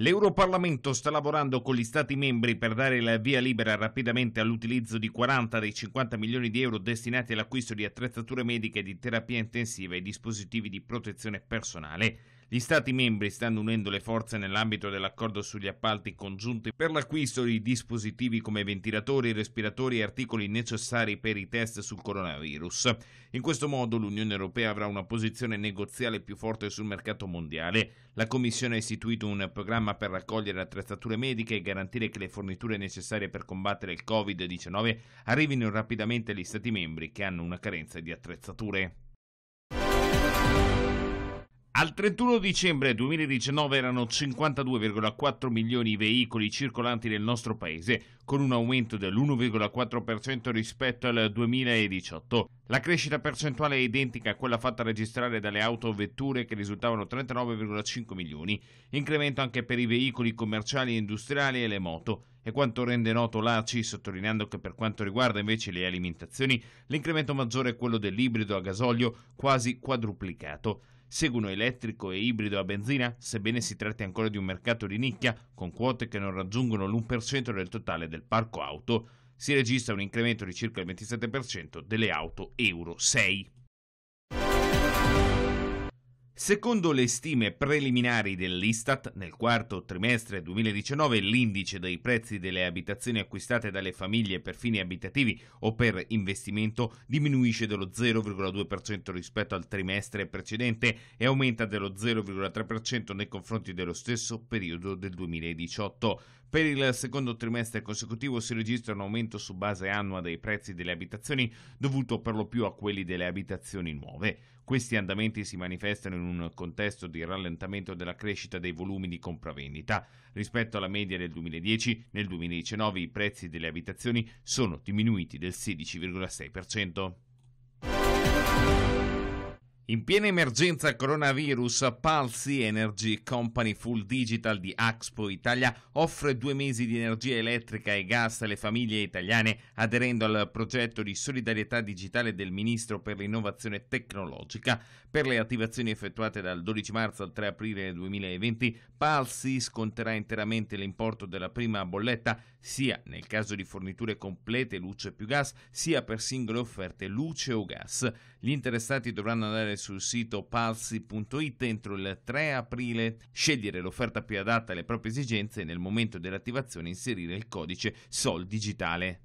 L'Europarlamento sta lavorando con gli Stati membri per dare la via libera rapidamente all'utilizzo di 40 dei 50 milioni di euro destinati all'acquisto di attrezzature mediche di terapia intensiva e dispositivi di protezione personale gli Stati membri stanno unendo le forze nell'ambito dell'accordo sugli appalti congiunti per l'acquisto di dispositivi come ventilatori, respiratori e articoli necessari per i test sul coronavirus. In questo modo l'Unione Europea avrà una posizione negoziale più forte sul mercato mondiale. La Commissione ha istituito un programma per raccogliere attrezzature mediche e garantire che le forniture necessarie per combattere il Covid-19 arrivino rapidamente agli Stati membri che hanno una carenza di attrezzature. Al 31 dicembre 2019 erano 52,4 milioni i veicoli circolanti nel nostro paese, con un aumento dell'1,4% rispetto al 2018. La crescita percentuale è identica a quella fatta registrare dalle autovetture che risultavano 39,5 milioni, incremento anche per i veicoli commerciali e industriali e le moto. E quanto rende noto l'ACI, sottolineando che per quanto riguarda invece le alimentazioni, l'incremento maggiore è quello dell'ibrido a gasolio, quasi quadruplicato. Seguono elettrico e ibrido a benzina, sebbene si tratti ancora di un mercato di nicchia, con quote che non raggiungono l'1% del totale del parco auto. Si registra un incremento di circa il 27% delle auto Euro 6. Secondo le stime preliminari dell'Istat, nel quarto trimestre 2019 l'indice dei prezzi delle abitazioni acquistate dalle famiglie per fini abitativi o per investimento diminuisce dello 0,2% rispetto al trimestre precedente e aumenta dello 0,3% nei confronti dello stesso periodo del 2018. Per il secondo trimestre consecutivo si registra un aumento su base annua dei prezzi delle abitazioni dovuto per lo più a quelli delle abitazioni nuove. Questi andamenti si manifestano in un contesto di rallentamento della crescita dei volumi di compravendita. Rispetto alla media del 2010, nel 2019 i prezzi delle abitazioni sono diminuiti del 16,6%. In piena emergenza coronavirus, Palsy Energy Company Full Digital di Axpo Italia offre due mesi di energia elettrica e gas alle famiglie italiane aderendo al progetto di solidarietà digitale del Ministro per l'innovazione tecnologica. Per le attivazioni effettuate dal 12 marzo al 3 aprile 2020, Palsy sconterà interamente l'importo della prima bolletta sia nel caso di forniture complete luce più gas, sia per singole offerte luce o gas. Gli interessati dovranno andare sul sito palsi.it entro il 3 aprile, scegliere l'offerta più adatta alle proprie esigenze e nel momento dell'attivazione inserire il codice SOL digitale.